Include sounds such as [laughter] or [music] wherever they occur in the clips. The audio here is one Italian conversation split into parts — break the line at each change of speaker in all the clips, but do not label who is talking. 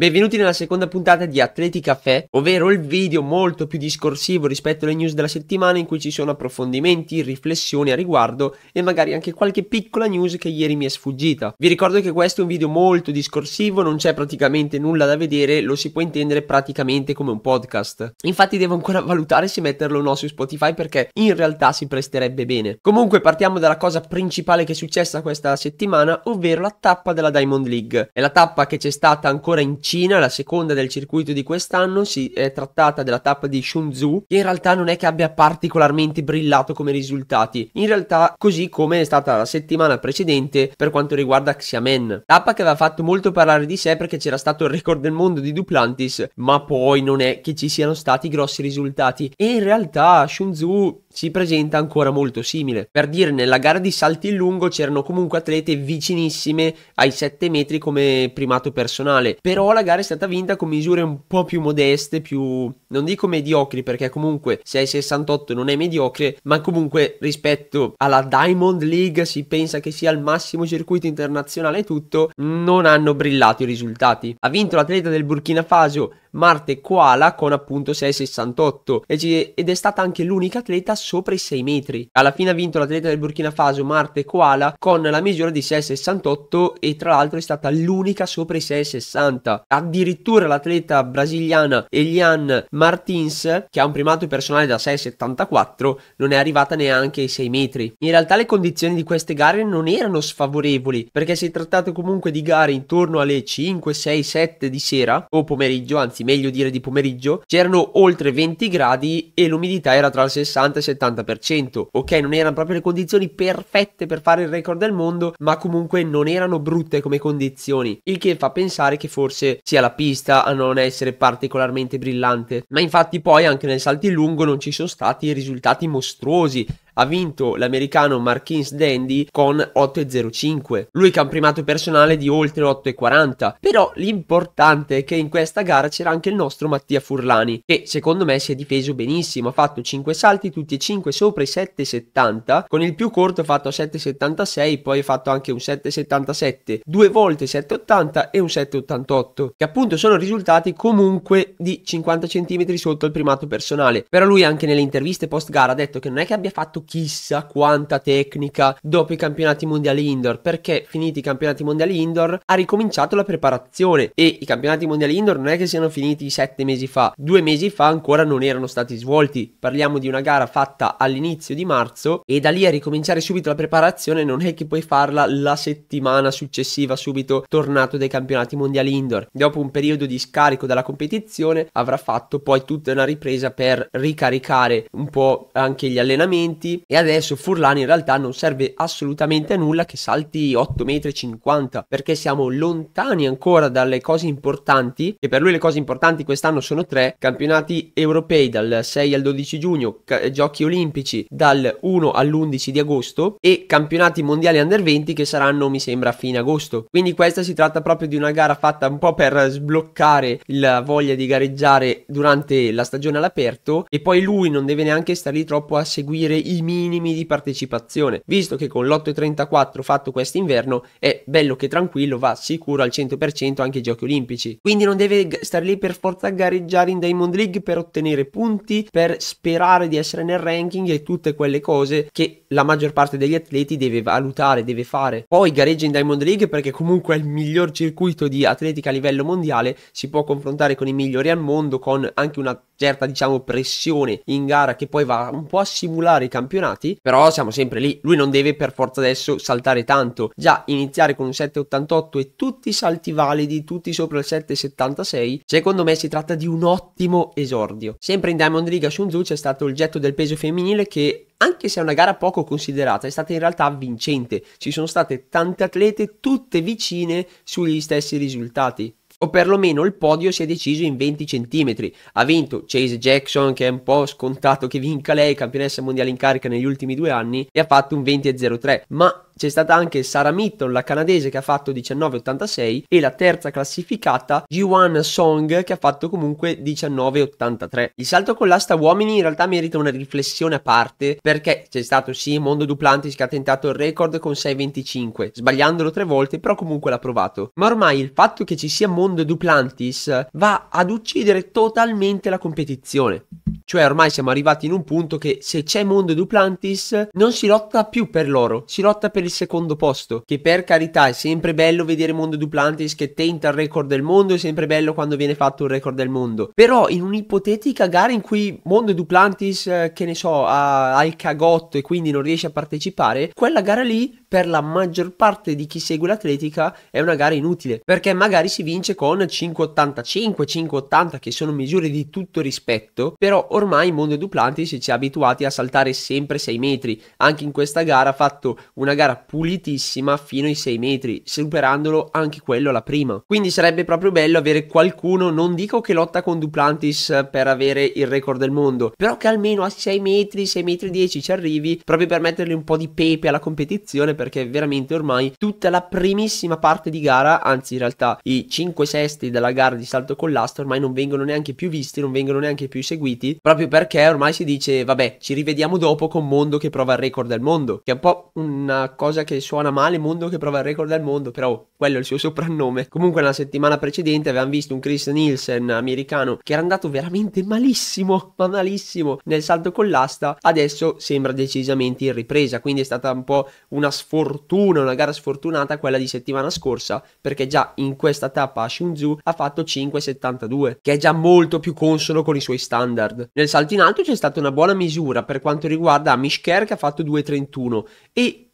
Benvenuti nella seconda puntata di Atleti Caffè, ovvero il video molto più discorsivo rispetto alle news della settimana in cui ci sono approfondimenti, riflessioni a riguardo e magari anche qualche piccola news che ieri mi è sfuggita. Vi ricordo che questo è un video molto discorsivo, non c'è praticamente nulla da vedere, lo si può intendere praticamente come un podcast. Infatti devo ancora valutare se metterlo o no su Spotify perché in realtà si presterebbe bene. Comunque partiamo dalla cosa principale che è successa questa settimana, ovvero la tappa della Diamond League. È la tappa che c'è stata ancora in Cina, la seconda del circuito di quest'anno, si è trattata della tappa di Shunzhou, che in realtà non è che abbia particolarmente brillato come risultati, in realtà così come è stata la settimana precedente per quanto riguarda Xiamen, tappa che aveva fatto molto parlare di sé perché c'era stato il record del mondo di Duplantis, ma poi non è che ci siano stati grossi risultati e in realtà Shunzhou si presenta ancora molto simile. Per dire, nella gara di salti in lungo c'erano comunque atlete vicinissime ai 7 metri come primato personale, però la gara è stata vinta con misure un po' più modeste, più non dico mediocri perché comunque 6,68 non è mediocre, ma comunque rispetto alla Diamond League si pensa che sia il massimo circuito internazionale e tutto, non hanno brillato i risultati. Ha vinto l'atleta del Burkina Faso Marte Koala con appunto 6,68 ed è stata anche l'unica atleta sopra i 6 metri. Alla fine ha vinto l'atleta del Burkina Faso Marte Koala con la misura di 6,68 e tra l'altro è stata l'unica sopra i 6,60. Addirittura l'atleta brasiliana Eliane Martins, che ha un primato personale da 6,74, non è arrivata neanche ai 6 metri. In realtà le condizioni di queste gare non erano sfavorevoli perché si è trattato comunque di gare intorno alle 5, 6, 7 di sera o pomeriggio, anzi anzi meglio dire di pomeriggio, c'erano oltre 20 gradi e l'umidità era tra il 60 e il 70%. Ok, non erano proprio le condizioni perfette per fare il record del mondo, ma comunque non erano brutte come condizioni, il che fa pensare che forse sia la pista a non essere particolarmente brillante. Ma infatti poi anche nel salto in lungo non ci sono stati risultati mostruosi, ha vinto l'americano Marquis Dandy con 8,05. Lui che ha un primato personale di oltre 8,40. Però l'importante è che in questa gara c'era anche il nostro Mattia Furlani, che secondo me si è difeso benissimo. Ha fatto 5 salti, tutti e 5 sopra i 7,70, con il più corto fatto a 7,76, poi ha fatto anche un 7,77, due volte 7,80 e un 7,88, che appunto sono risultati comunque di 50 cm sotto il primato personale. Però lui anche nelle interviste post gara ha detto che non è che abbia fatto fatto chissà quanta tecnica dopo i campionati mondiali indoor, perché finiti i campionati mondiali indoor ha ricominciato la preparazione e i campionati mondiali indoor non è che siano finiti sette mesi fa, due mesi fa ancora non erano stati svolti, parliamo di una gara fatta all'inizio di marzo e da lì a ricominciare subito la preparazione non è che puoi farla la settimana successiva subito tornato dai campionati mondiali indoor, dopo un periodo di scarico dalla competizione avrà fatto poi tutta una ripresa per ricaricare un po' anche gli allenamenti salti e adesso Furlani in realtà non serve assolutamente a nulla che salti 8,50 m perché siamo lontani ancora dalle cose importanti e per lui le cose importanti quest'anno sono tre campionati europei dal 6 al 12 giugno, ca- giochi olimpici dal 1 all'11 di agosto e campionati mondiali under 20 che saranno mi sembra a fine agosto. Quindi questa si tratta proprio di una gara fatta un po' per sbloccare la voglia di gareggiare durante la stagione all'aperto e poi lui non deve neanche stare lì troppo a seguire i minimi di partecipazione, visto che con l'8,34 fatto quest'inverno è bello che tranquillo va sicuro al 100% anche ai giochi olimpici. Quindi non deve stare lì per forza a gareggiare in Diamond League per ottenere punti, per sperare di essere nel ranking e tutte quelle cose che la maggior parte degli atleti deve valutare, deve fare. Poi gareggia in Diamond League perché comunque è il miglior circuito di atletica a livello mondiale, si può confrontare con i migliori al mondo con anche una certa diciamo pressione in gara che poi va un po' a simulare i campionati campionati, però siamo sempre lì. Lui non deve per forza adesso saltare tanto, già iniziare con un 7,88 e tutti i salti validi, tutti sopra il 7,76, secondo me si tratta di un ottimo esordio. Sempre in Diamond League a Shunzu c'è stato il getto del peso femminile che anche se è una gara poco considerata, è stata in realtà vincente. Ci sono state tante atlete, tutte vicine sugli stessi risultati o perlomeno il podio si è deciso in 20 cm. Ha vinto Chase Jackson, che è un po' scontato che vinca lei, campionessa mondiale in carica negli ultimi due anni, e ha fatto un 20-03. Ma c'è stata anche Sarah Mitton, la canadese che ha fatto 19,86 e la terza classificata G1 Song che ha fatto comunque 19,83. Il salto con l'asta uomini in realtà merita una riflessione a parte perché c'è stato sì Mondo Duplantis che ha tentato il record con 6,25 sbagliandolo tre volte però comunque l'ha provato. Ma ormai il fatto che ci sia Mondo Duplantis va ad uccidere totalmente la competizione. Cioè ormai siamo arrivati in un punto che se c'è Mondo Duplantis non si lotta più per l'oro, si lotta per il secondo posto. Che per carità è sempre bello vedere Mondo Duplantis che tenta il record del mondo, è sempre bello quando viene fatto il record del mondo. Però in un'ipotetica gara in cui Mondo Duplantis, eh, che ne so, ha, ha il cagotto e quindi non riesce a partecipare, quella gara lì per la maggior parte di chi segue l'atletica è una gara inutile perché magari si vince con 5,85, 5,80 che sono misure di tutto rispetto però Ormai Mondo Duplantis ci ha abituati a saltare sempre 6 metri, anche in questa gara ha fatto una gara pulitissima fino ai 6 metri, superandolo anche quello alla prima. Quindi sarebbe proprio bello avere qualcuno, non dico che lotta con Duplantis per avere il record del mondo, però che almeno a 6 metri, 6 metri 10 ci arrivi, proprio per mettergli un po' di pepe alla competizione, perché veramente ormai tutta la primissima parte di gara, anzi in realtà i 5 sesti della gara di salto con l'asta ormai non vengono neanche più visti, non vengono neanche più seguiti, proprio perché ormai si dice vabbè ci rivediamo dopo con Mondo che prova il record del mondo, che è un po' una cosa che suona male, Mondo che prova il record del mondo, però quello è il suo soprannome. Comunque la settimana precedente avevamo visto un Chris Nielsen americano che era andato veramente malissimo, ma malissimo nel salto con l'asta, adesso sembra decisamente in ripresa, quindi è stata un po' una sfortuna, una gara sfortunata quella di settimana scorsa, perché già in questa tappa a Shunzu ha fatto 5,72, che è già molto più consono con i suoi standard. Nel salto in alto c'è stata una buona misura per quanto riguarda Mishker che ha fatto 2.31 e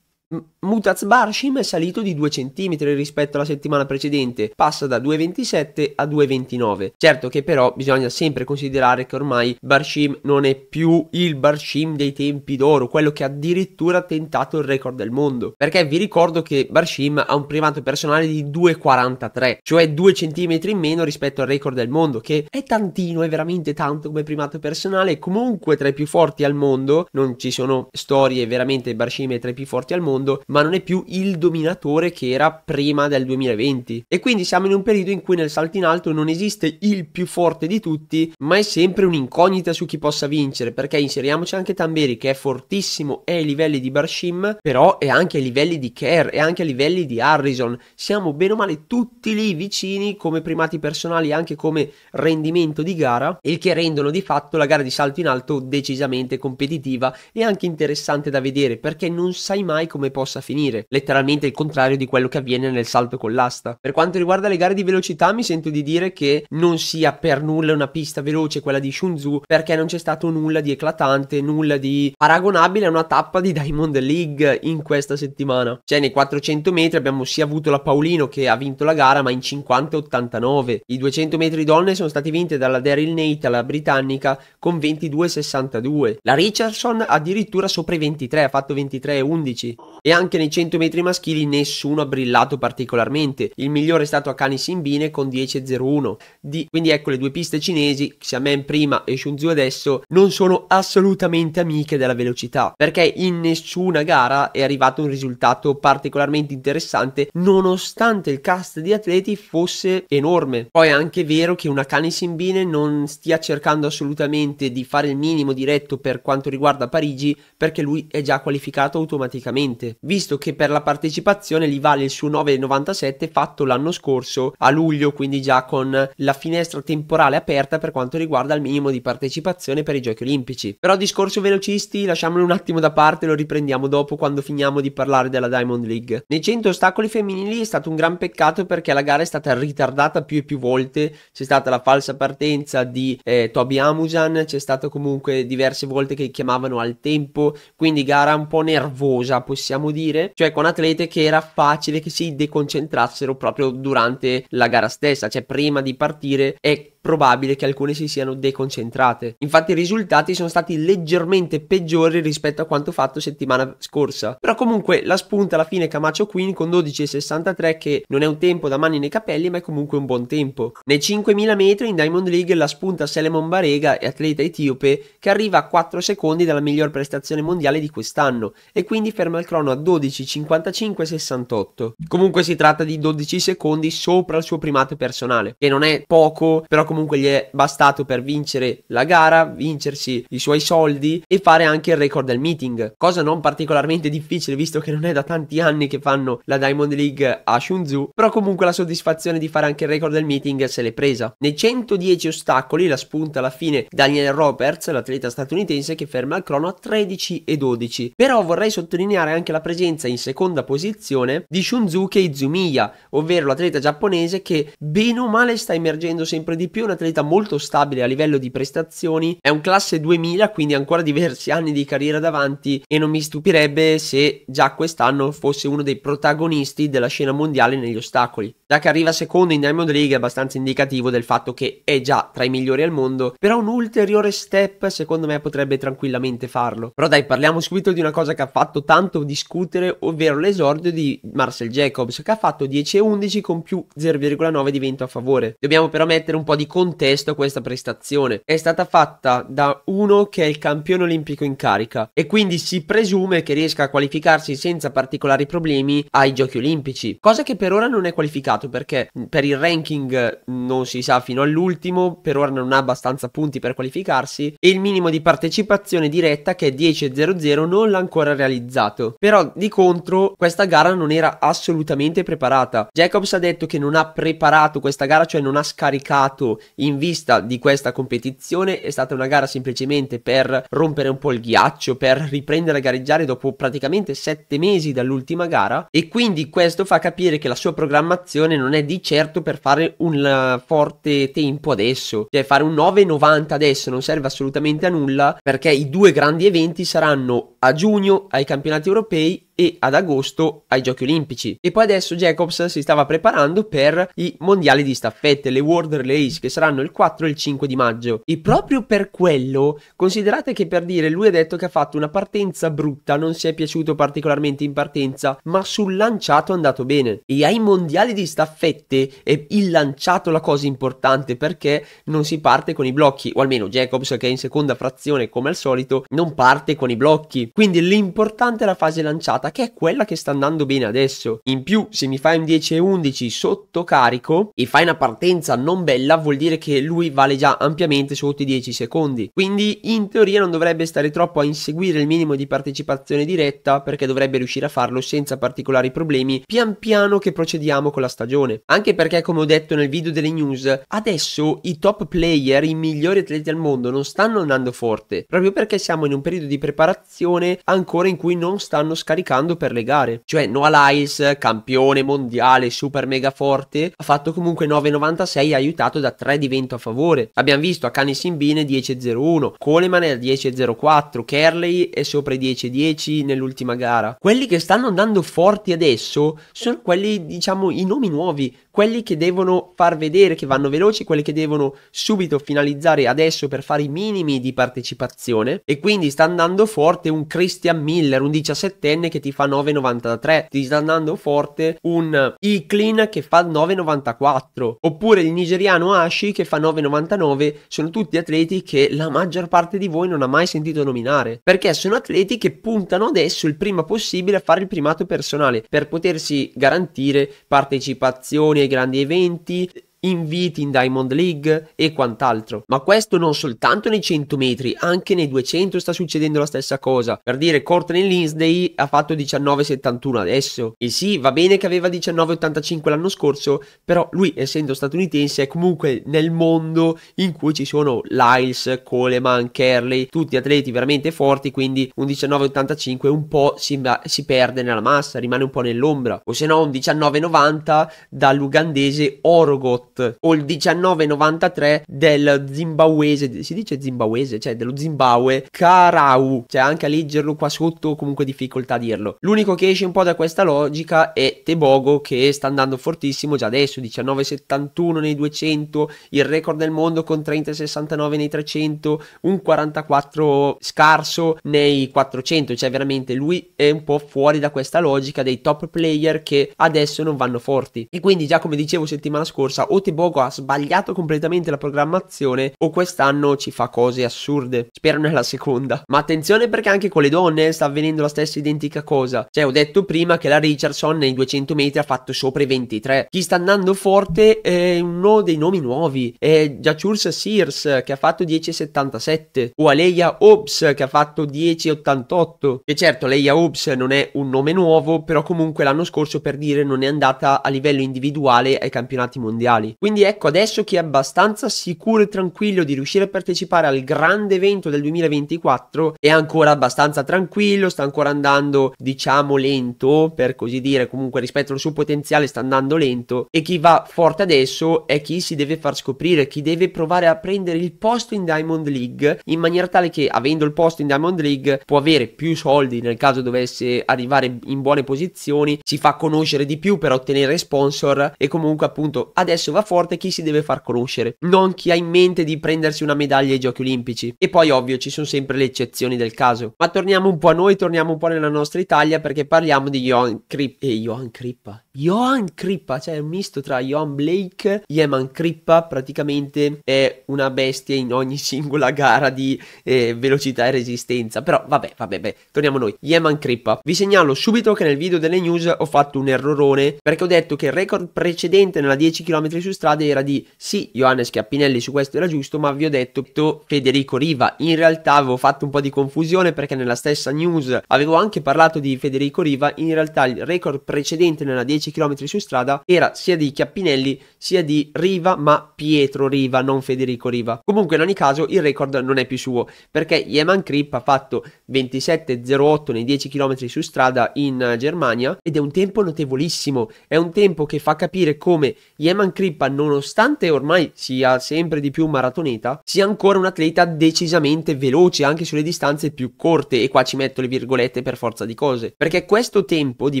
Mutaz Barshim è salito di 2 cm rispetto alla settimana precedente, passa da 2,27 a 2,29. Certo che però bisogna sempre considerare che ormai Barshim non è più il Barshim dei tempi d'oro, quello che addirittura ha tentato il record del mondo. Perché vi ricordo che Barshim ha un primato personale di 2,43, cioè 2 cm in meno rispetto al record del mondo, che è tantino, è veramente tanto come primato personale, comunque tra i più forti al mondo, non ci sono storie veramente Barshim è tra i più forti al mondo mondo, ma non è più il dominatore che era prima del 2020. E quindi siamo in un periodo in cui nel salto in alto non esiste il più forte di tutti, ma è sempre un'incognita su chi possa vincere, perché inseriamoci anche Tamberi che è fortissimo è ai livelli di Barshim, però è anche ai livelli di Kerr, è anche ai livelli di Harrison. Siamo bene o male tutti lì vicini come primati personali, anche come rendimento di gara, il che rendono di fatto la gara di salto in alto decisamente competitiva e anche interessante da vedere, perché non sai mai come come possa finire, letteralmente il contrario di quello che avviene nel salto con l'asta. Per quanto riguarda le gare di velocità mi sento di dire che non sia per nulla una pista veloce quella di Shunzu perché non c'è stato nulla di eclatante, nulla di paragonabile a una tappa di Diamond League in questa settimana. Cioè nei 400 metri abbiamo sia avuto la Paulino che ha vinto la gara ma in 50-89. I 200 metri donne sono stati vinti dalla Daryl Nate alla britannica con 22-62. La Richardson addirittura sopra i 23, ha fatto 23-11. E anche nei 100 metri maschili nessuno ha brillato particolarmente. Il migliore è stato Akane Simbine con 10.01. Di... Quindi ecco le due piste cinesi, Xiamen prima e Shunzhou adesso, non sono assolutamente amiche della velocità. Perché in nessuna gara è arrivato un risultato particolarmente interessante, nonostante il cast di atleti fosse enorme. Poi è anche vero che una Kane Simbine non stia cercando assolutamente di fare il minimo diretto per quanto riguarda Parigi, perché lui è già qualificato automaticamente. 7, visto che per la partecipazione gli vale il suo 9,97 fatto l'anno scorso a luglio, quindi già con la finestra temporale aperta per quanto riguarda il minimo di partecipazione per i giochi olimpici. Però discorso velocisti lasciamolo un attimo da parte, lo riprendiamo dopo quando finiamo di parlare della Diamond League. Nei 100 ostacoli femminili è stato un gran peccato perché la gara è stata ritardata più e più volte, c'è stata la falsa partenza di eh, Toby Amusan, c'è stato comunque diverse volte che chiamavano al tempo, quindi gara un po' nervosa possiamo possiamo dire, cioè con atlete che era facile che si deconcentrassero proprio durante la gara stessa, cioè prima di partire e probabile che alcune si siano deconcentrate. Infatti i risultati sono stati leggermente peggiori rispetto a quanto fatto settimana scorsa. Però comunque la spunta alla fine Camacho Queen con 12,63 che non è un tempo da mani nei capelli ma è comunque un buon tempo. Nei 5.000 metri in Diamond League la spunta Selemon Barega è atleta etiope che arriva a 4 secondi dalla miglior prestazione mondiale di quest'anno e quindi ferma il crono a 12,55,68. Comunque si tratta di 12 secondi sopra il suo primato personale che non è poco però comunque comunque gli è bastato per vincere la gara, vincersi i suoi soldi e fare anche il record del meeting, cosa non particolarmente difficile visto che non è da tanti anni che fanno la Diamond League a Shunzu, però comunque la soddisfazione di fare anche il record del meeting se l'è presa. Nei 110 ostacoli la spunta alla fine Daniel Roberts, l'atleta statunitense che ferma il crono a 13 e 12, però vorrei sottolineare anche la presenza in seconda posizione di Shunzuke Izumiya, ovvero l'atleta giapponese che bene o male sta emergendo sempre di più un atleta molto stabile a livello di prestazioni, è un classe 2000, quindi ancora diversi anni di carriera davanti e non mi stupirebbe se già quest'anno fosse uno dei protagonisti della scena mondiale negli ostacoli. Da che arriva secondo in Diamond League è abbastanza indicativo del fatto che è già tra i migliori al mondo, però un ulteriore step secondo me potrebbe tranquillamente farlo. Però dai, parliamo subito di una cosa che ha fatto tanto discutere, ovvero l'esordio di Marcel Jacobs, che ha fatto 10 e 11 con più 0,9 di vento a favore. Dobbiamo però mettere un po' di contesto questa prestazione. È stata fatta da uno che è il campione olimpico in carica e quindi si presume che riesca a qualificarsi senza particolari problemi ai giochi olimpici, cosa che per ora non è qualificato perché per il ranking non si sa fino all'ultimo, per ora non ha abbastanza punti per qualificarsi e il minimo di partecipazione diretta che è 10.00 non l'ha ancora realizzato. Però di contro questa gara non era assolutamente preparata. Jacobs ha detto che non ha preparato questa gara, cioè non ha scaricato in vista di questa competizione è stata una gara semplicemente per rompere un po' il ghiaccio, per riprendere a gareggiare dopo praticamente sette mesi dall'ultima gara e quindi questo fa capire che la sua programmazione non è di certo per fare un eh, forte tempo adesso, cioè fare un 9,90 adesso non serve assolutamente a nulla perché i due grandi eventi saranno a giugno ai campionati europei e ad agosto ai Giochi Olimpici. E poi adesso Jacobs si stava preparando per i mondiali di staffette, le World Relays che saranno il 4 e il 5 di maggio. E proprio per quello, considerate che per dire lui ha detto che ha fatto una partenza brutta, non si è piaciuto particolarmente in partenza, ma sul lanciato è andato bene. E ai mondiali di staffette è il lanciato la cosa importante perché non si parte con i blocchi, o almeno Jacobs che è in seconda frazione come al solito non parte con i blocchi. Quindi l'importante è la fase lanciata giocata che è quella che sta andando bene adesso. In più, se mi fai un 10 e 11 sotto carico e fai una partenza non bella, vuol dire che lui vale già ampiamente sotto i 10 secondi. Quindi in teoria non dovrebbe stare troppo a inseguire il minimo di partecipazione diretta perché dovrebbe riuscire a farlo senza particolari problemi pian piano che procediamo con la stagione. Anche perché come ho detto nel video delle news, adesso i top player, i migliori atleti al mondo non stanno andando forte, proprio perché siamo in un periodo di preparazione ancora in cui non stanno scaricando giocando per le gare. Cioè Noah Lyles, campione mondiale, super mega forte, ha fatto comunque 9,96 aiutato da 3 di vento a favore. Abbiamo visto a Cani Simbine 10,01, Coleman è a 10,04, Kerley è sopra i 10,10 nell'ultima gara. Quelli che stanno andando forti adesso sono quelli, diciamo, i nomi nuovi quelli che devono far vedere che vanno veloci, quelli che devono subito finalizzare adesso per fare i minimi di partecipazione e quindi sta andando forte un Christian Miller, un 17enne che ti fa 9,93, ti sta andando forte un Iklin che fa 9,94 oppure il nigeriano Ashi che fa 9,99, sono tutti atleti che la maggior parte di voi non ha mai sentito nominare perché sono atleti che puntano adesso il prima possibile a fare il primato personale per potersi garantire partecipazione grandi eventi inviti in Diamond League e quant'altro. Ma questo non soltanto nei 100 metri, anche nei 200 sta succedendo la stessa cosa. Per dire, Courtney Lindsay ha fatto 19,71 adesso. E sì, va bene che aveva 19,85 l'anno scorso, però lui, essendo statunitense, è comunque nel mondo in cui ci sono Lyles, Coleman, Kerley, tutti atleti veramente forti, quindi un 19,85 un po' si, si perde nella massa, rimane un po' nell'ombra. O se no un 19,90 dall'ugandese Orogot shot o il 19,93 del zimbabwese, si dice zimbabwese, cioè dello Zimbabwe, Karau, cioè anche a leggerlo qua sotto comunque difficoltà a dirlo. L'unico che esce un po' da questa logica è Tebogo che sta andando fortissimo già adesso, 19,71 nei 200, il record del mondo con 30,69 nei 300, un 44 scarso nei 400, cioè veramente lui è un po' fuori da questa logica dei top player che adesso non vanno forti. E quindi già come dicevo settimana scorsa o Bogo ha sbagliato completamente la programmazione o quest'anno ci fa cose assurde. Spero nella seconda. Ma attenzione perché anche con le donne sta avvenendo la stessa identica cosa. Cioè ho detto prima che la Richardson nei 200 metri ha fatto sopra i 23. Chi sta andando forte è uno dei nomi nuovi. È Jachurs Sears che ha fatto 10,77 o Aleia Hobbs che ha fatto 10,88. E certo Aleia Hobbs non è un nome nuovo però comunque l'anno scorso per dire non è andata a livello individuale ai campionati mondiali. Quindi ecco adesso che è abbastanza sicuro e tranquillo di riuscire a partecipare al grande evento del 2024, è ancora abbastanza tranquillo, sta ancora andando diciamo lento, per così dire, comunque rispetto al suo potenziale sta andando lento e chi va forte adesso è chi si deve far scoprire, chi deve provare a prendere il posto in Diamond League in maniera tale che avendo il posto in Diamond League può avere più soldi nel caso dovesse arrivare in buone posizioni, si fa conoscere di più per ottenere sponsor e comunque appunto adesso va forte chi si deve far conoscere, non chi ha in mente di prendersi una medaglia ai giochi olimpici. E poi ovvio ci sono sempre le eccezioni del caso. Ma torniamo un po' a noi, torniamo un po' nella nostra Italia perché parliamo di Johan Crippa. Eh, Johan Crippa. Johan Crippa, cioè un misto tra Johan Blake, Yeman Crippa, praticamente è una bestia in ogni [laughs] singola gara di eh, velocità e resistenza. Però vabbè, vabbè, beh, torniamo a noi. Yeman Crippa. Vi segnalo subito che nel video delle news ho fatto un errorone perché ho detto che il record precedente nella 10 km su Strade era di sì, Johannes Chiappinelli su questo era giusto, ma vi ho detto Federico Riva. In realtà avevo fatto un po' di confusione perché nella stessa news avevo anche parlato di Federico Riva, in realtà il record precedente nella 10 km su strada era sia di Chiappinelli sia di Riva, ma Pietro Riva, non Federico Riva. Comunque in ogni caso il record non è più suo perché Yeman Kripp ha fatto 27.08 nei 10 km su strada in Germania ed è un tempo notevolissimo, è un tempo che fa capire come Yeman Kripp Schipa, nonostante ormai sia sempre di più maratoneta, sia ancora un atleta decisamente veloce anche sulle distanze più corte e qua ci metto le virgolette per forza di cose, perché questo tempo di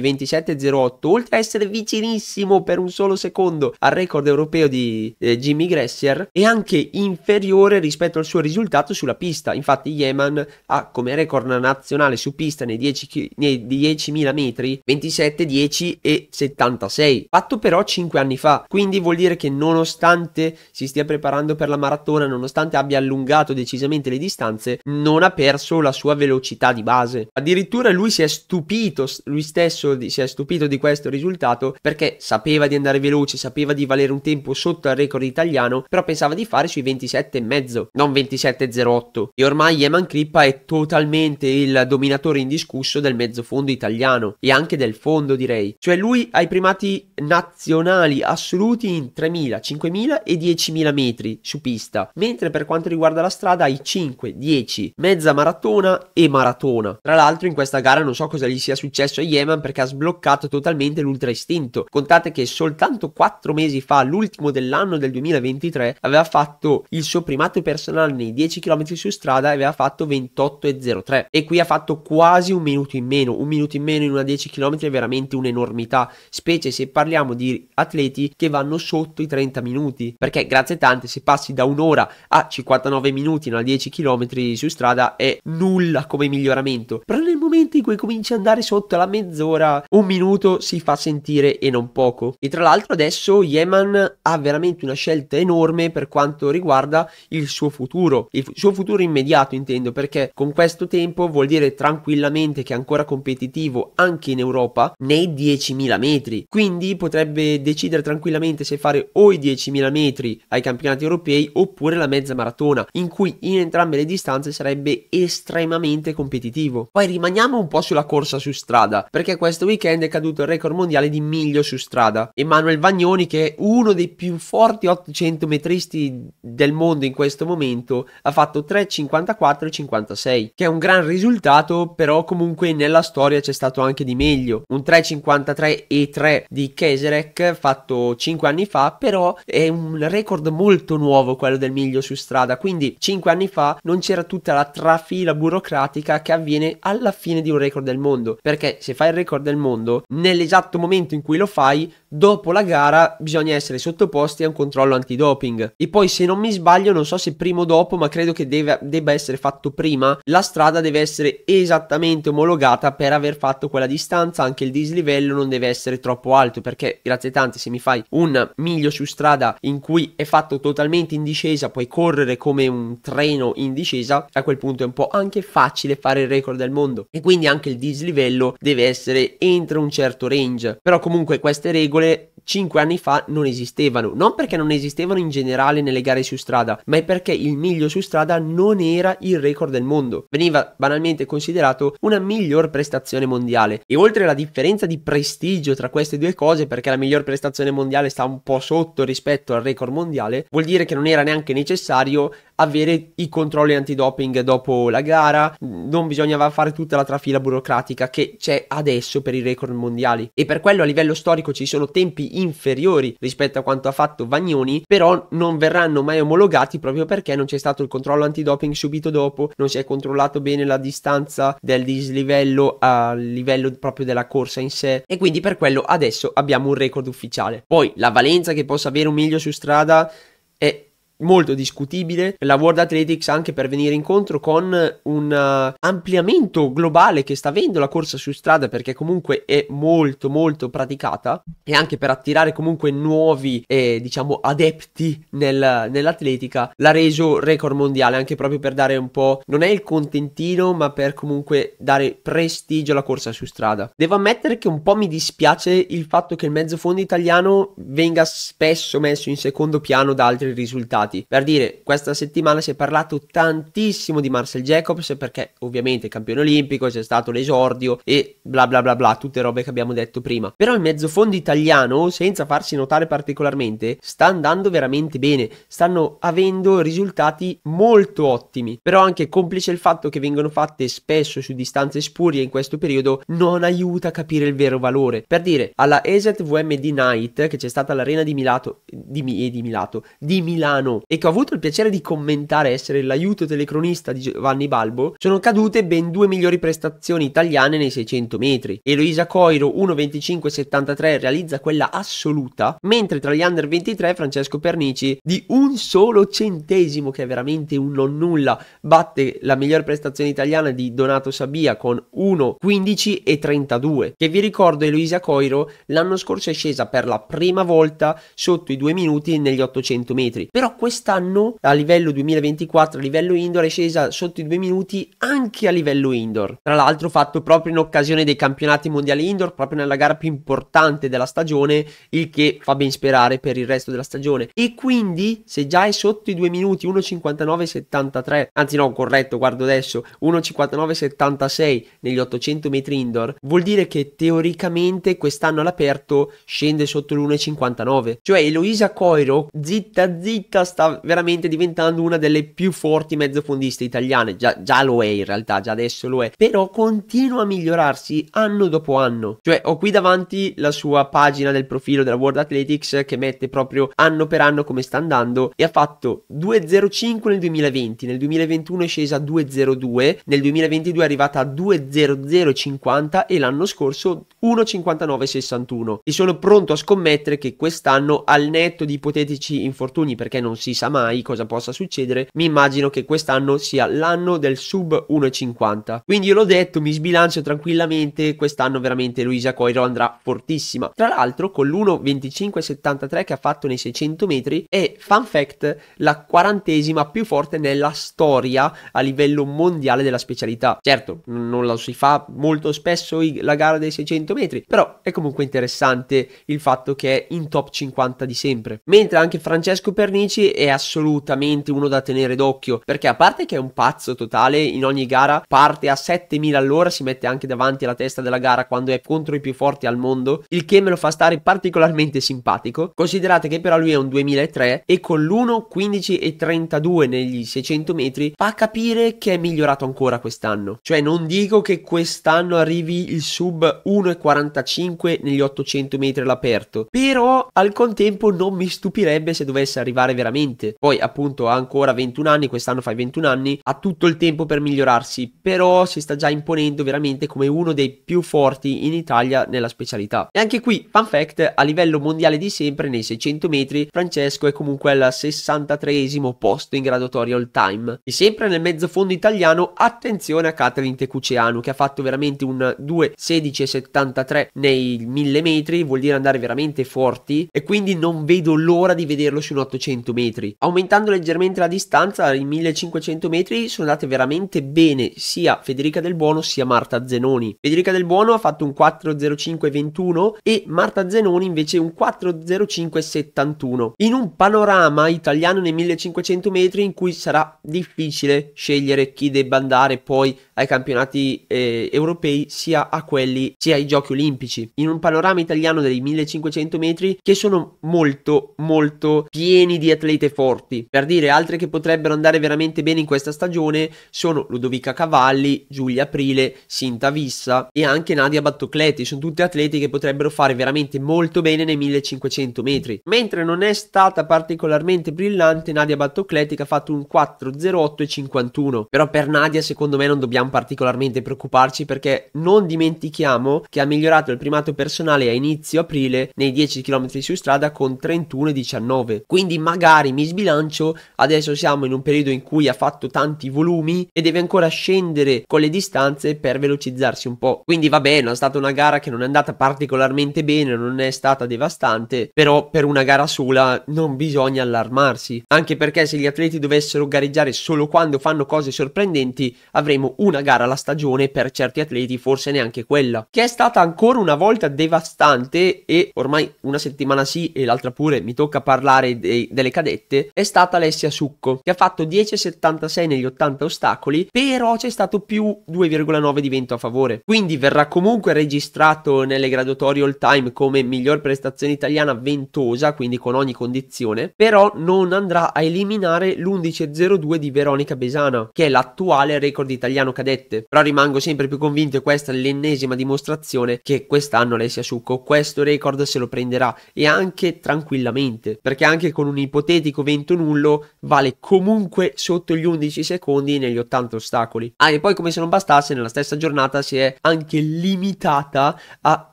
27.08, oltre a essere vicinissimo per un solo secondo al record europeo di eh, Jimmy Gressier, è anche inferiore rispetto al suo risultato sulla pista. Infatti Yeman ha come record nazionale su pista nei 10.000 metri 27.10 e 76, fatto però 5 anni fa, quindi vuol dire dire che nonostante si stia preparando per la maratona, nonostante abbia allungato decisamente le distanze, non ha perso la sua velocità di base. Addirittura lui si è stupito, lui stesso si è stupito di questo risultato perché sapeva di andare veloce, sapeva di valere un tempo sotto al record italiano, però pensava di fare sui 27,5, non 27,08. E ormai Yeman Crippa è totalmente il dominatore indiscusso del mezzofondo italiano e anche del fondo direi. Cioè lui ha i primati nazionali assoluti in tre 3.000, 5.000 e 10.000 metri su pista, mentre per quanto riguarda la strada hai 5, 10, mezza maratona e maratona. Tra l'altro in questa gara non so cosa gli sia successo a Yeman perché ha sbloccato totalmente l'ultra istinto. Contate che soltanto 4 mesi fa, l'ultimo dell'anno del 2023, aveva fatto il suo primato personale nei 10 km su strada e aveva fatto 28,03 e qui ha fatto quasi un minuto in meno, un minuto in meno in una 10 km è veramente un'enormità, specie se parliamo di atleti che vanno sotto sotto i 30 minuti, perché grazie tante se passi da un'ora a 59 minuti, no, a 10 km su strada è nulla come miglioramento, però nel momento in cui cominci ad andare sotto la mezz'ora, un minuto si fa sentire e non poco. E tra l'altro adesso Yeman ha veramente una scelta enorme per quanto riguarda il suo futuro, il suo futuro immediato intendo, perché con questo tempo vuol dire tranquillamente che è ancora competitivo anche in Europa nei 10.000 metri, quindi potrebbe decidere tranquillamente se fare fare o i 10.000 metri ai campionati europei oppure la mezza maratona, in cui in entrambe le distanze sarebbe estremamente competitivo. Poi rimaniamo un po' sulla corsa su strada, perché questo weekend è caduto il record mondiale di miglio su strada. Emanuel Vagnoni, che è uno dei più forti 800 metristi del mondo in questo momento, ha fatto 3,54,56, che è un gran risultato, però comunque nella storia c'è stato anche di meglio. Un 3,53,3 di Keserek fatto 5 anni fa però è un record molto nuovo quello del miglio su strada, quindi 5 anni fa non c'era tutta la trafila burocratica che avviene alla fine di un record del mondo, perché se fai il record del mondo, nell'esatto momento in cui lo fai, dopo la gara bisogna essere sottoposti a un controllo antidoping. E poi se non mi sbaglio, non so se prima o dopo, ma credo che deve, debba essere fatto prima, la strada deve essere esattamente omologata per aver fatto quella distanza, anche il dislivello non deve essere troppo alto, perché grazie tante se mi fai un miglio miglio su strada in cui è fatto totalmente in discesa, puoi correre come un treno in discesa, a quel punto è un po' anche facile fare il record del mondo. E quindi anche il dislivello deve essere entro un certo range. Però comunque queste regole 5 anni fa non esistevano. Non perché non esistevano in generale nelle gare su strada, ma è perché il miglio su strada non era il record del mondo. Veniva banalmente considerato una miglior prestazione mondiale. E oltre alla differenza di prestigio tra queste due cose, perché la miglior prestazione mondiale sta un po' sotto rispetto al record mondiale, vuol dire che non era neanche necessario avere i controlli antidoping dopo la gara, non bisognava fare tutta la trafila burocratica che c'è adesso per i record mondiali. E per quello a livello storico ci sono tempi inferiori rispetto a quanto ha fatto Vagnoni, però non verranno mai omologati proprio perché non c'è stato il controllo antidoping subito dopo, non si è controllato bene la distanza del dislivello a livello proprio della corsa in sé e quindi per quello adesso abbiamo un record ufficiale. Poi la valenza che possa avere un miglio su strada è molto discutibile la World Athletics anche per venire incontro con un eh, ampliamento globale che sta avendo la corsa su strada perché comunque è molto molto praticata e anche per attirare comunque nuovi eh, diciamo adepti nel, nell'atletica l'ha reso record mondiale anche proprio per dare un po' non è il contentino ma per comunque dare prestigio alla corsa su strada devo ammettere che un po' mi dispiace il fatto che il mezzo fondo italiano venga spesso messo in secondo piano da altri risultati stati. Per dire, questa settimana si è parlato tantissimo di Marcel Jacobs perché ovviamente campione olimpico, c'è stato l'esordio e bla bla bla bla, tutte robe che abbiamo detto prima. Però il mezzofondo italiano, senza farsi notare particolarmente, sta andando veramente bene, stanno avendo risultati molto ottimi. Però anche complice il fatto che vengono fatte spesso su distanze spurie in questo periodo non aiuta a capire il vero valore. Per dire, alla ESET VMD Night che c'è stata all'Arena di Milato di, di Milato, di Milano e che ho avuto il piacere di commentare essere l'aiuto telecronista di Giovanni Balbo, sono cadute ben due migliori prestazioni italiane nei 600 metri. Eloisa Coiro 1.25.73 realizza quella assoluta, mentre tra gli under 23 Francesco Pernici di un solo centesimo che è veramente un non nulla batte la miglior prestazione italiana di Donato Sabia con 1.15.32. che vi ricordo Eloisa Coiro l'anno scorso è scesa per la prima volta sotto i due minuti negli 800 metri però quest'anno a livello 2024, a livello indoor, è scesa sotto i due minuti anche a livello indoor. Tra l'altro fatto proprio in occasione dei campionati mondiali indoor, proprio nella gara più importante della stagione, il che fa ben sperare per il resto della stagione. E quindi se già è sotto i due minuti 1.59.73, anzi no, corretto, guardo adesso, 1.59.76 negli 800 metri indoor, vuol dire che teoricamente quest'anno all'aperto scende sotto l'1.59. Cioè Eloisa Coiro, zitta zitta, sta sta veramente diventando una delle più forti mezzofondiste italiane, già, già lo è in realtà, già adesso lo è, però continua a migliorarsi anno dopo anno. Cioè ho qui davanti la sua pagina del profilo della World Athletics che mette proprio anno per anno come sta andando e ha fatto 2.05 nel 2020, nel 2021 è scesa a 2.02, nel 2022 è arrivata a 2.0050 e l'anno scorso 1.5961. E sono pronto a scommettere che quest'anno al netto di ipotetici infortuni perché non si si sa mai cosa possa succedere, mi immagino che quest'anno sia l'anno del sub 1,50. Quindi io l'ho detto, mi sbilancio tranquillamente, quest'anno veramente Luisa Coiro andrà fortissima. Tra l'altro con l'1,25,73 che ha fatto nei 600 metri è, fun fact, la quarantesima più forte nella storia a livello mondiale della specialità. Certo, non la si fa molto spesso la gara dei 600 metri, però è comunque interessante il fatto che è in top 50 di sempre. Mentre anche Francesco Pernici è assolutamente uno da tenere d'occhio perché a parte che è un pazzo totale in ogni gara parte a 7000 all'ora si mette anche davanti alla testa della gara quando è contro i più forti al mondo il che me lo fa stare particolarmente simpatico considerate che però lui è un 2003 e con l'1.15 e 32 negli 600 metri fa capire che è migliorato ancora quest'anno cioè non dico che quest'anno arrivi il sub 1.45 negli 800 metri all'aperto però al contempo non mi stupirebbe se dovesse arrivare veramente sicuramente poi appunto ha ancora 21 anni, quest'anno fai 21 anni, ha tutto il tempo per migliorarsi, però si sta già imponendo veramente come uno dei più forti in Italia nella specialità. E anche qui, fun fact, a livello mondiale di sempre nei 600 metri, Francesco è comunque al 63esimo posto in graduatoria all time. E sempre nel mezzofondo italiano, attenzione a Catherine Tecuceanu che ha fatto veramente un 2.16.73 nei 1000 metri, vuol dire andare veramente forti e quindi non vedo l'ora di vederlo su un 800 metri metri. Aumentando leggermente la distanza ai 1500 metri sono andate veramente bene sia Federica Del Buono sia Marta Zenoni. Federica Del Buono ha fatto un 4.05.21 e Marta Zenoni invece un 4.05.71. In un panorama italiano nei 1500 metri in cui sarà difficile scegliere chi debba andare poi ai campionati eh, europei sia a quelli sia ai giochi olimpici. In un panorama italiano dei 1500 metri che sono molto molto pieni di atleti veramente forti. Per dire altre che potrebbero andare veramente bene in questa stagione sono Ludovica Cavalli, Giulia Aprile, Sinta Vissa e anche Nadia Battocleti. Sono tutte atleti che potrebbero fare veramente molto bene nei 1500 metri. Mentre non è stata particolarmente brillante Nadia Battocleti che ha fatto un 4.08 e 51. Però per Nadia secondo me non dobbiamo particolarmente preoccuparci perché non dimentichiamo che ha migliorato il primato personale a inizio aprile nei 10 km su strada con 31 e 19. Quindi magari mi sbilancio, adesso siamo in un periodo in cui ha fatto tanti volumi e deve ancora scendere con le distanze per velocizzarsi un po'. Quindi va bene, è stata una gara che non è andata particolarmente bene, non è stata devastante, però per una gara sola non bisogna allarmarsi, anche perché se gli atleti dovessero gareggiare solo quando fanno cose sorprendenti, avremo una gara alla stagione per certi atleti, forse neanche quella, che è stata ancora una volta devastante e ormai una settimana sì e l'altra pure mi tocca parlare dei, delle cadenze virgolette, è stata Alessia Succo, che ha fatto 10,76 negli 80 ostacoli, però c'è stato più 2,9 di vento a favore. Quindi verrà comunque registrato nelle graduatorie all time come miglior prestazione italiana ventosa, quindi con ogni condizione, però non andrà a eliminare l'11,02 di Veronica Besana, che è l'attuale record italiano cadette. Però rimango sempre più convinto e questa è l'ennesima dimostrazione che quest'anno Alessia Succo questo record se lo prenderà e anche tranquillamente, perché anche con un'ipotesi ipotetico vento nullo vale comunque sotto gli 11 secondi negli 80 ostacoli. Ah, e poi come se non bastasse, nella stessa giornata si è anche limitata a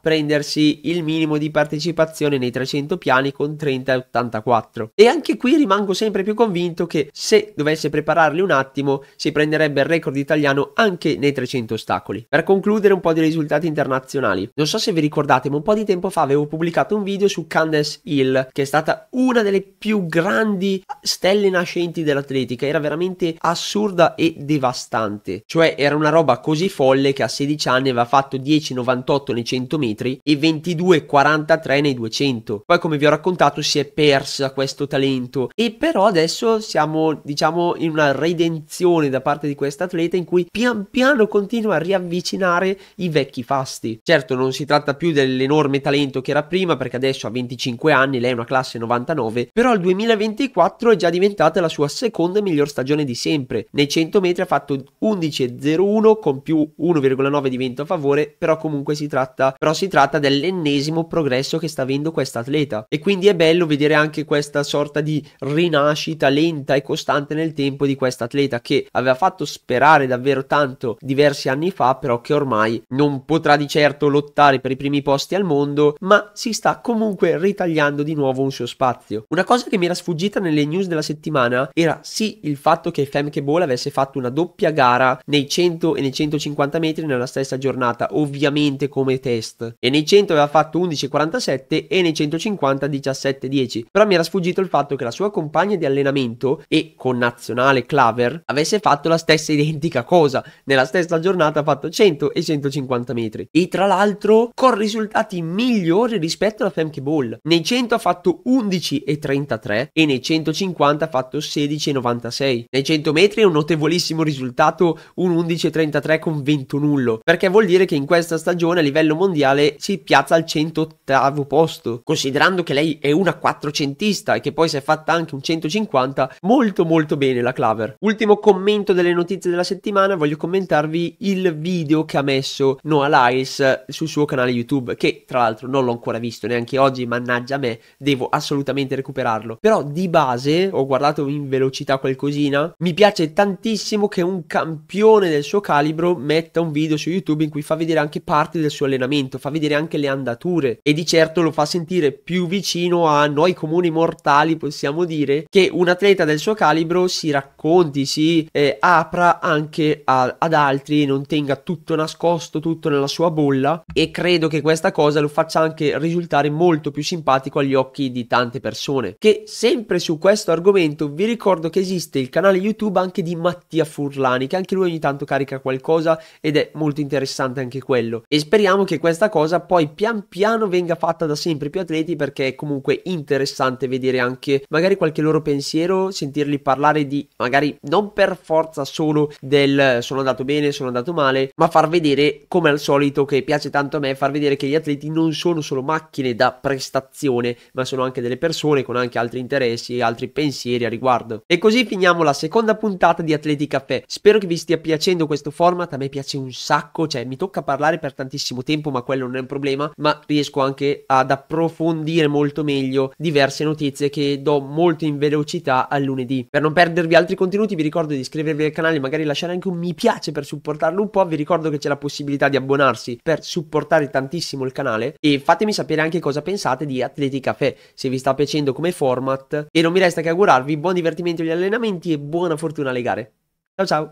prendersi il minimo di partecipazione nei 300 piani con 30 e 84. E anche qui rimango sempre più convinto che se dovesse prepararli un attimo si prenderebbe il record italiano anche nei 300 ostacoli. Per concludere un po' di risultati internazionali. Non so se vi ricordate, ma un po' di tempo fa avevo pubblicato un video su Candace Hill, che è stata una delle più grandi grandi stelle nascenti dell'atletica, era veramente assurda e devastante. Cioè era una roba così folle che a 16 anni aveva fatto 10,98 nei 100 metri e 22,43 nei 200. Poi come vi ho raccontato si è persa questo talento e però adesso siamo diciamo in una redenzione da parte di questa atleta in cui pian piano continua a riavvicinare i vecchi fasti. Certo non si tratta più dell'enorme talento che era prima perché adesso ha 25 anni, lei è una classe 99, però il 2020 2024 è già diventata la sua seconda miglior stagione di sempre. Nei 100 metri ha fatto 11.01 con più 1,9 di vento a favore, però comunque si tratta, si tratta dell'ennesimo progresso che sta avendo questa atleta. E quindi è bello vedere anche questa sorta di rinascita lenta e costante nel tempo di questa atleta che aveva fatto sperare davvero tanto diversi anni fa, però che ormai non potrà di certo lottare per i primi posti al mondo, ma si sta comunque ritagliando di nuovo un suo spazio. Una cosa che mi era sfuggita fuggita nelle news della settimana era sì il fatto che Femke Ball avesse fatto una doppia gara nei 100 e nei 150 metri nella stessa giornata, ovviamente come test. E nei 100 aveva fatto 11.47 e nei 150 17.10. Però mi era sfuggito il fatto che la sua compagna di allenamento e connazionale Claver avesse fatto la stessa identica cosa. Nella stessa giornata ha fatto 100 e 150 metri. E tra l'altro con risultati migliori rispetto alla Femke Ball. Nei 100 ha fatto 11.33 e nei nei 150 ha fatto 16,96. Nei 100 metri è un notevolissimo risultato, un 11,33 con 20 nullo, perché vuol dire che in questa stagione a livello mondiale si piazza al 108 posto. Considerando che lei è una 400ista e che poi si è fatta anche un 150, molto molto bene la Claver. Ultimo commento delle notizie della settimana, voglio commentarvi il video che ha messo Noah Lyles sul suo canale YouTube, che tra l'altro non l'ho ancora visto neanche oggi, mannaggia me, devo assolutamente recuperarlo. Però di di base, ho guardato in velocità qualcosina, mi piace tantissimo che un campione del suo calibro metta un video su YouTube in cui fa vedere anche parti del suo allenamento, fa vedere anche le andature e di certo lo fa sentire più vicino a noi comuni mortali, possiamo dire, che un atleta del suo calibro si racconti, si eh, apra anche a, ad altri, non tenga tutto nascosto, tutto nella sua bolla e credo che questa cosa lo faccia anche risultare molto più simpatico agli occhi di tante persone che sempre sempre su questo argomento vi ricordo che esiste il canale YouTube anche di Mattia Furlani, che anche lui ogni tanto carica qualcosa ed è molto interessante anche quello. E speriamo che questa cosa poi pian piano venga fatta da sempre più atleti perché è comunque interessante vedere anche magari qualche loro pensiero, sentirli parlare di magari non per forza solo del sono andato bene, sono andato male, ma far vedere come al solito che piace tanto a me, far vedere che gli atleti non sono solo macchine da prestazione, ma sono anche delle persone con anche altri interessi interessi e altri pensieri a riguardo. E così finiamo la seconda puntata di Atleti Caffè. Spero che vi stia piacendo questo format, a me piace un sacco, cioè mi tocca parlare per tantissimo tempo, ma quello non è un problema, ma riesco anche ad approfondire molto meglio diverse notizie che do molto in velocità al lunedì. Per non perdervi altri contenuti vi ricordo di iscrivervi al canale, magari lasciare anche un mi piace per supportarlo un po', vi ricordo che c'è la possibilità di abbonarsi per supportare tantissimo il canale e fatemi sapere anche cosa pensate di Atleti Caffè, se vi sta piacendo come format e non mi resta che augurarvi buon divertimento agli allenamenti e buona fortuna alle gare. Ciao ciao!